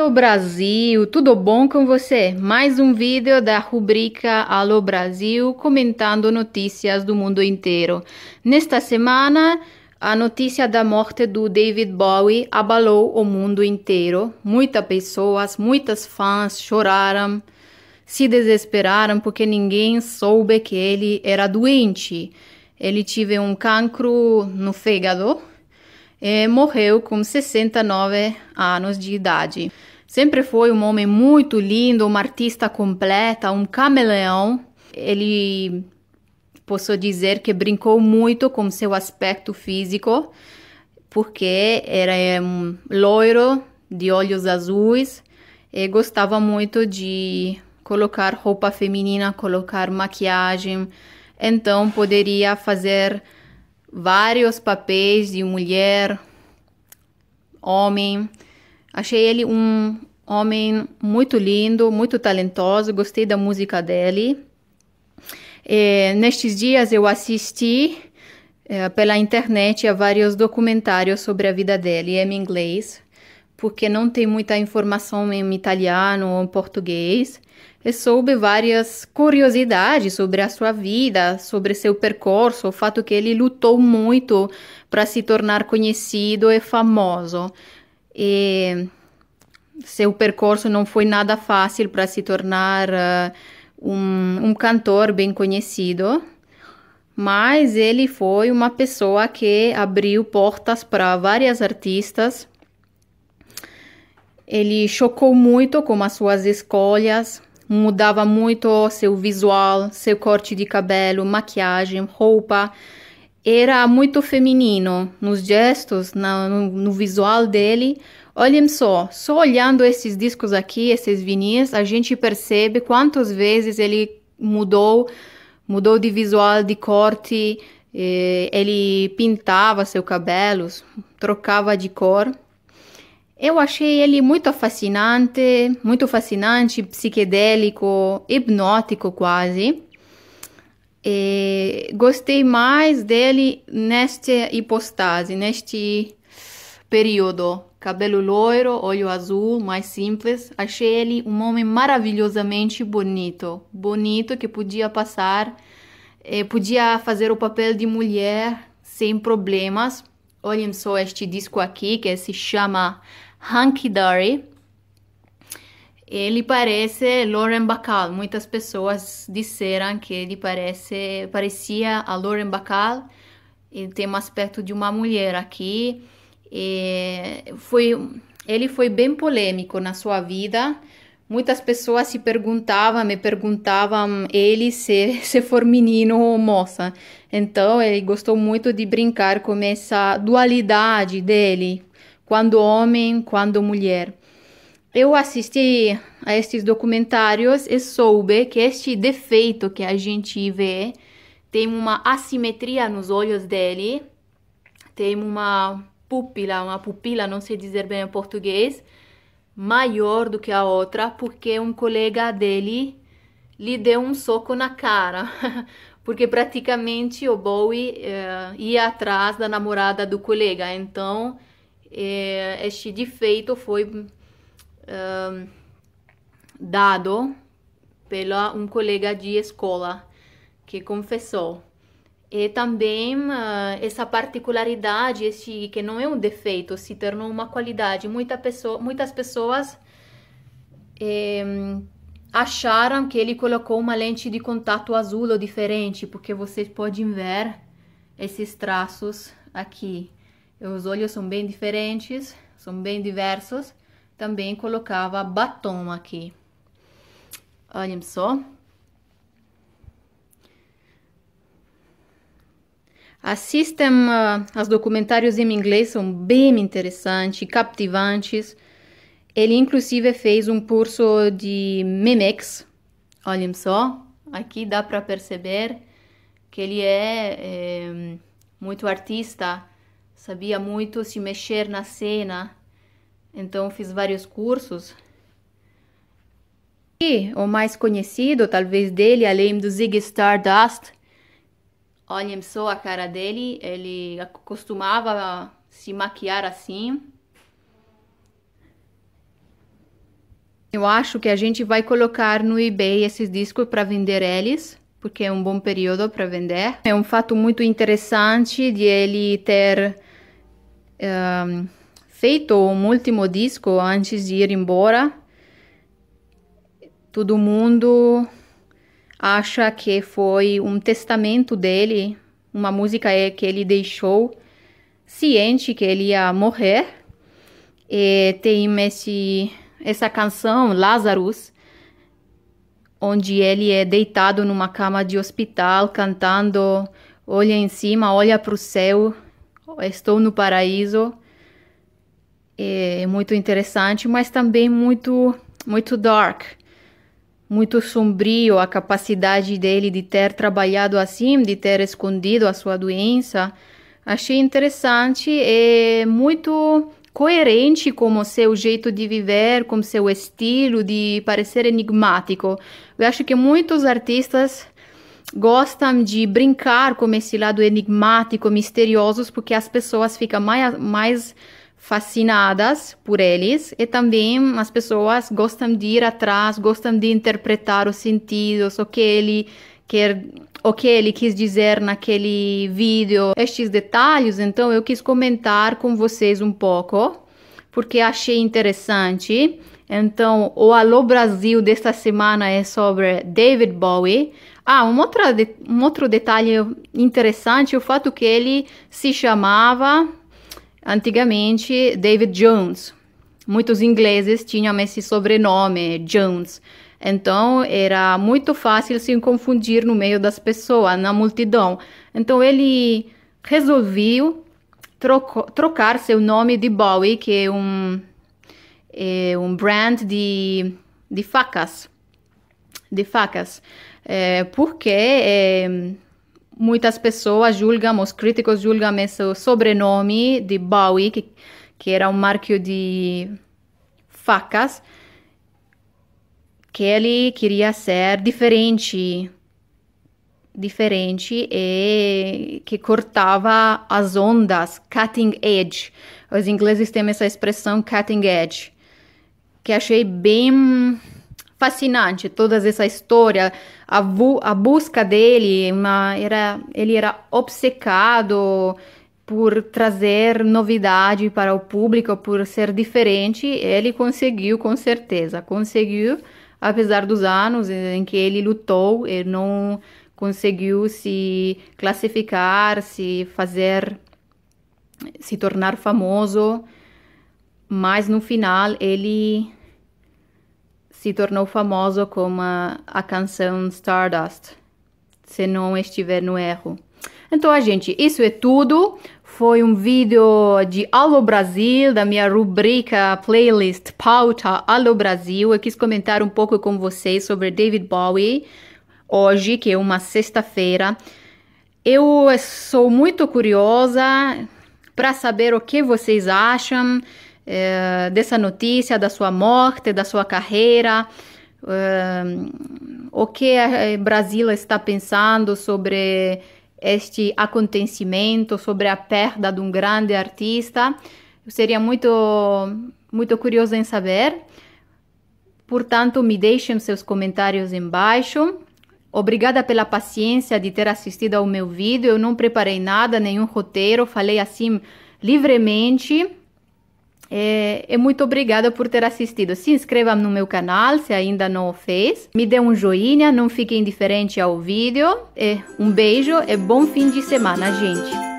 Alô Brasil, tudo bom com você? Mais um vídeo da rubrica Alô Brasil comentando notícias do mundo inteiro. Nesta semana, a notícia da morte do David Bowie abalou o mundo inteiro. Muitas pessoas, muitas fãs choraram, se desesperaram porque ninguém soube que ele era doente. Ele teve um cancro no fígado e é, morreu com 69 anos de idade. Sempre foi um homem muito lindo, uma artista completa, um camaleão. Ele posso dizer que brincou muito com seu aspecto físico, porque era é, um loiro de olhos azuis e gostava muito de colocar roupa feminina, colocar maquiagem. Então poderia fazer vários papéis de mulher, homem. Achei ele um homem muito lindo, muito talentoso, gostei da música dele. E, é, nestes dias eu assisti eh, pela internet a vários documentários sobre a vida dele em inglês porque não tem muita informação em italiano ou em português. E soube várias curiosidades sobre a sua vida, sobre seu percurso, o fato que ele lutou muito para se tornar conhecido e famoso. E seu percurso não foi nada fácil para se tornar uh, um, um cantor bem conhecido, mas ele foi uma pessoa que abriu portas para várias artistas ele chocou muito com as suas escolhas, mudava muito seu visual, seu corte de cabelo, maquiagem, roupa. Era muito feminino nos gestos, no, no visual dele. Olhem só, só olhando esses discos aqui, esses vinis, a gente percebe quantas vezes ele mudou, mudou de visual, de corte, eh, ele pintava seu cabelo, trocava de cor. Eu achei ele muito fascinante, muito fascinante, psicodélico, hipnótico quase. E gostei mais dele nesta hipostase, neste período. Cabelo loiro, olho azul, mais simples. Achei ele um homem maravilhosamente bonito. Bonito que podia passar, eh, podia fazer o papel de mulher sem problemas. Olhem só este disco aqui que se chama Hunky Dory. Ele parece Lauren Bacall. Muitas pessoas disseram que ele parece, parecia a Lauren Bacall. Ele tem um aspecto de uma mulher aqui. E foi, ele foi bem polêmico na sua vida. Muitas pessoas se perguntavam, me perguntavam ele se, se for menino ou moça. Então ele gostou muito de brincar com essa dualidade dele, quando homem, quando mulher. Eu assisti a estes documentários e soube que este defeito que a gente vê tem uma assimetria nos olhos dele, tem uma pupila, uma pupila, não sei dizer bem em português, maior do que a outra, porque um colega dele lhe deu um soco na cara, porque praticamente o Bowie uh, ia atrás da namorada do colega, então é, este defeito foi um, dado pelo um colega de escola que confessou. E também uh, essa particularidade, este, que não é um defeito, se tornou uma qualidade. Muita pessoa, muitas pessoas ehm, acharam que ele colocou uma lente de contato azul ou diferente, porque vocês podem ver esses traços aqui os olhos são bem diferentes, são bem diversos. Também colocava batom aqui. Olhem só. Assistem uh, ah, aos documentários em inglês, são bem interessantes, captivantes. Ele, inclusive, fez um curso de memex. Olhem só, aqui dá para perceber que ele é, é muito artista sabia muito se mexer na cena, então fiz vários cursos. E o mais conhecido, talvez dele, além do Zig Stardust, olhem só a cara dele, ele costumava se maquiar assim. Eu acho que a gente vai colocar no eBay esses discos para vender eles, porque é um bom período para vender. É um fato muito interessante de ele ter um, ehm, feito o um último disco antes de ir embora, todo mundo acha que foi um testamento dele, uma música é que ele deixou ciente que ele ia morrer. E tem esse, essa canção, Lazarus, onde ele é deitado numa cama de hospital cantando: Olha em cima, olha para o céu, Estou no Paraíso. É muito interessante, mas também muito, muito dark, muito sombrio. A capacidade dele de ter trabalhado assim, de ter escondido a sua doença, achei interessante. É muito coerente com o seu jeito de viver, com seu estilo de parecer enigmático. Eu acho que muitos artistas gostam de brincar com esse lado enigmático, misterioso, porque as pessoas ficam mais, mais fascinadas por eles e também as pessoas gostam de ir atrás, gostam de interpretar os sentidos, o que ele quer, o que ele quis dizer naquele vídeo, estes detalhes. Então eu quis comentar com vocês um pouco porque achei interessante então, o Alô Brasil desta semana é sobre David Bowie. Ah, um outro, um outro detalhe interessante é o fato que ele se chamava antigamente David Jones. Muitos ingleses tinham esse sobrenome, Jones. Então era muito fácil se confundir no meio das pessoas, na multidão. Então ele resolveu trocar seu nome de Bowie, que é um é, um brand de, de facas. De facas. É, porque é, muitas pessoas julgam, os críticos julgam esse sobrenome de Bowie, que, que era um marco de facas, que ele queria ser diferente diferente e que cortava as ondas, cutting edge. Os ingleses têm essa expressão cutting edge que achei bem fascinante toda essa história, a, a busca dele, uma, era, ele era obcecado por trazer novidade para o público, por ser diferente, ele conseguiu com certeza, conseguiu, apesar dos anos em que ele lutou, e não conseguiu se classificar, se fazer, se tornar famoso, mas no final ele se tornou famoso com a, a canção Stardust, se não estiver no erro. Então, gente, isso é tudo. Foi um vídeo de Alô Brasil, da minha rubrica playlist Pauta Alô Brasil. Eu quis comentar um pouco com vocês sobre David Bowie hoje, que é uma sexta-feira. Eu sou muito curiosa para saber o que vocês acham é, dessa notícia, da sua morte, da sua carreira, eh, o que a Brasil está pensando sobre este acontecimento, sobre a perda de um grande artista. Eu seria muito, muito curiosa em saber. Portanto, me deixem seus comentários embaixo. Obrigada pela paciência de ter assistido ao meu vídeo. Eu não preparei nada, nenhum roteiro, falei assim livremente é, é, muito obrigada por ter assistido. Se inscreva no meu canal se ainda não fez. Me dê um joinha, não fique indiferente ao vídeo. É, um beijo e é bom fim de semana, gente.